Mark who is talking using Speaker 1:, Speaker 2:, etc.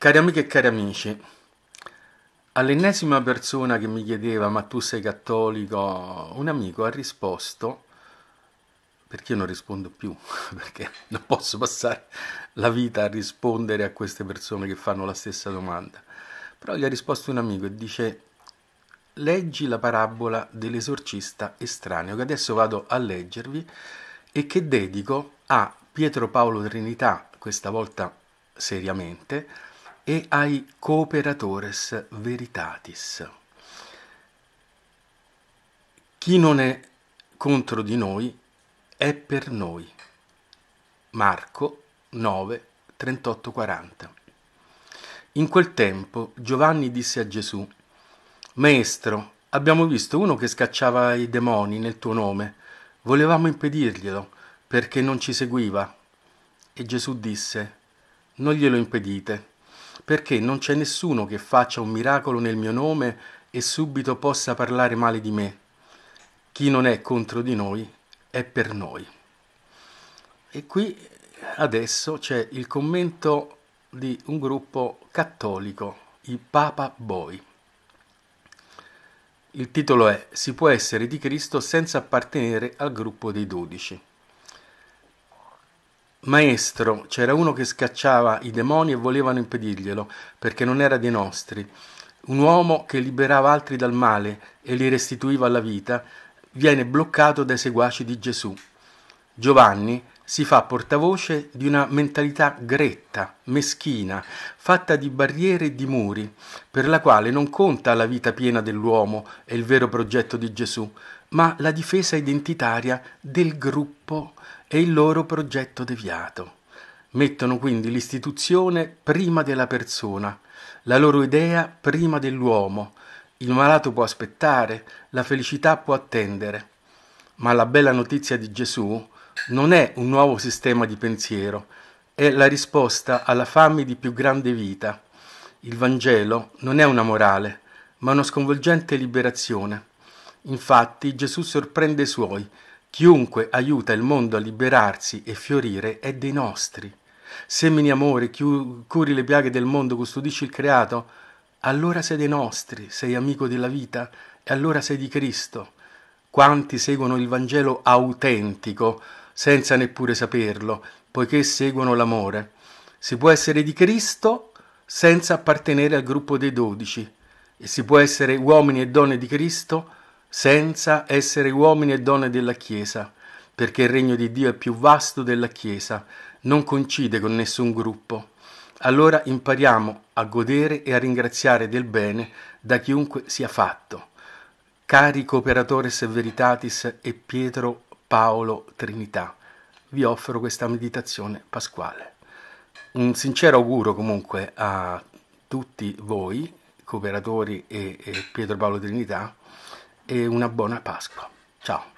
Speaker 1: Cari amiche e cari amici, all'ennesima persona che mi chiedeva ma tu sei cattolico, un amico ha risposto, perché io non rispondo più, perché non posso passare la vita a rispondere a queste persone che fanno la stessa domanda, però gli ha risposto un amico e dice leggi la parabola dell'esorcista estraneo che adesso vado a leggervi e che dedico a Pietro Paolo Trinità, questa volta seriamente, e ai cooperatores veritatis. Chi non è contro di noi è per noi. Marco 9, 38, 40. In quel tempo Giovanni disse a Gesù, Maestro, abbiamo visto uno che scacciava i demoni nel tuo nome, volevamo impedirglielo perché non ci seguiva. E Gesù disse, Non glielo impedite perché non c'è nessuno che faccia un miracolo nel mio nome e subito possa parlare male di me. Chi non è contro di noi è per noi. E qui adesso c'è il commento di un gruppo cattolico, i Papa Boi. Il titolo è Si può essere di Cristo senza appartenere al gruppo dei dodici. Maestro, c'era uno che scacciava i demoni e volevano impedirglielo, perché non era dei nostri. Un uomo che liberava altri dal male e li restituiva alla vita, viene bloccato dai seguaci di Gesù. Giovanni si fa portavoce di una mentalità gretta, meschina, fatta di barriere e di muri, per la quale non conta la vita piena dell'uomo e il vero progetto di Gesù, ma la difesa identitaria del gruppo e il loro progetto deviato. Mettono quindi l'istituzione prima della persona, la loro idea prima dell'uomo. Il malato può aspettare, la felicità può attendere. Ma la bella notizia di Gesù non è un nuovo sistema di pensiero, è la risposta alla fame di più grande vita. Il Vangelo non è una morale, ma una sconvolgente liberazione. Infatti Gesù sorprende i suoi, Chiunque aiuta il mondo a liberarsi e fiorire è dei nostri. Semini amore, curi le piaghe del mondo, custodisci il creato, allora sei dei nostri, sei amico della vita e allora sei di Cristo. Quanti seguono il Vangelo autentico, senza neppure saperlo, poiché seguono l'amore. Si può essere di Cristo senza appartenere al gruppo dei dodici, e si può essere uomini e donne di Cristo senza senza essere uomini e donne della Chiesa, perché il regno di Dio è più vasto della Chiesa, non coincide con nessun gruppo. Allora impariamo a godere e a ringraziare del bene da chiunque sia fatto. Cari cooperatores veritatis e Pietro Paolo Trinità, vi offro questa meditazione pasquale. Un sincero auguro comunque a tutti voi, cooperatori e, e Pietro Paolo Trinità, e una buona Pasqua. Ciao.